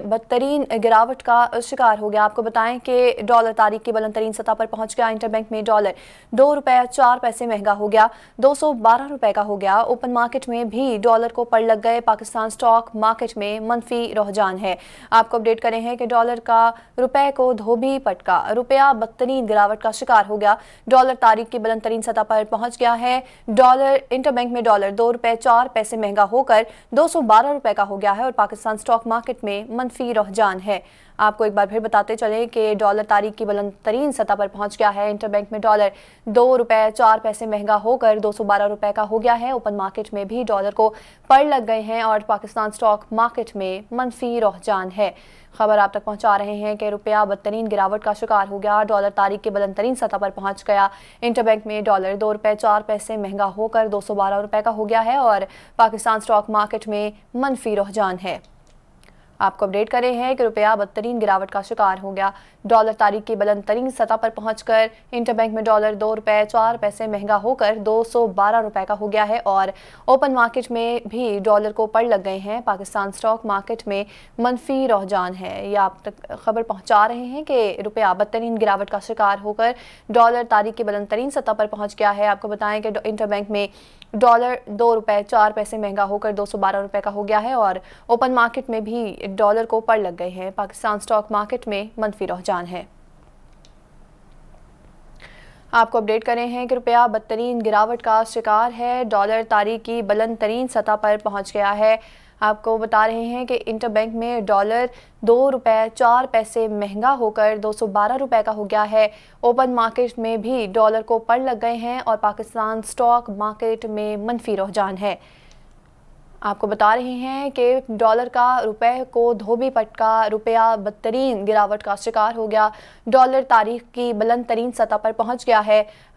बदतरीन गिरावट का शिकार हो गया आपको बताएं कि डॉलर तारीख की बुलंद तरीन सतह पर पहुंच गया इंटरबैंक में डॉलर दो रुपए चार पैसे महंगा हो गया दो सौ बारह का हो गया ओपन मार्केट में भी डॉलर को पड़ लग गए पाकिस्तान स्टॉक मार्केट में मनफी रुझान है आपको अपडेट करें हैं कि डॉलर का रुपए को धोबी पटका रुपया बदतरीन गिरावट का शिकार हो गया डॉलर तारीख की बलंदरीन तरीन सतह पर पहुंच गया है डॉलर इंटरबैंक में डॉलर दो रुपए चार पैसे महंगा होकर दो सौ बारह रुपए का हो गया है और पाकिस्तान स्टॉक मार्केट में मनफी रोहजान है आपको एक बार फिर बताते चले कि डॉलर तारीख की बुलंद तरीन सतह पर पहुंच गया है इंटरबैंक में डॉलर दो रुपये चार पैसे महंगा होकर दो सौ बारह रुपये का हो गया है ओपन मार्केट में भी डॉलर को पड़ लग गए हैं और पाकिस्तान स्टॉक मार्केट में मनफी रुझान है खबर आप तक पहुंचा रहे हैं कि रुपया बदतरीन गिरावट का शिकार हो गया डॉलर तारीख के बुलंद तरीन सतह पर पहुंच गया इंटरबैंक में डॉलर दो रुपए चार पैसे महंगा होकर दो सौ बारह रुपए का हो गया है और पाकिस्तान स्टॉक मार्केट में मनफी रुझान है आपको अपडेट करें हैं कि रुपया बदतरीन गिरावट का शिकार हो गया डॉलर तारीख की बुलंद तरीन सतह पर पहुंचकर इंटरबैंक में डॉलर दो रुपये चार पैसे महंगा होकर दो सौ बारह रुपए का हो गया है और ओपन मार्केट में भी डॉलर को पड़ लग गए हैं पाकिस्तान स्टॉक मार्केट में मनफी रुझान है यह आप तक खबर पहुंचा रहे हैं कि रुपया बदतरीन गिरावट का शिकार होकर डॉलर तारीख की बुलंद तरीन सतह पर पहुंच गया है आपको बताएं कि इंटर में डॉलर दो रुपये चार पैसे महंगा होकर दो सौ बारह रुपये का हो गया है और ओपन मार्केट में भी डॉलर को पड़ लग गए हैं पाकिस्तान स्टॉक मार्केट में मनफी रुझान है आपको अपडेट करें हैं कि रुपया बदतरीन गिरावट का शिकार है डॉलर तारीख की बुलंद तरीन सतह पर पहुंच गया है आपको बता रहे हैं कि इंटरबैंक में डॉलर दो रुपये चार पैसे महंगा होकर दो सौ बारह रुपये का हो गया है ओपन मार्केट में भी डॉलर को पड़ लग गए हैं और पाकिस्तान स्टॉक मार्केट में मनफी रुझान है आपको बता रहे हैं कि डॉलर का रुपए को धोबी पटका रुपया बदतरीन गिरावट का शिकार हो गया डॉलर तारीख की बुलंद तरीन सतह पर पहुंच गया है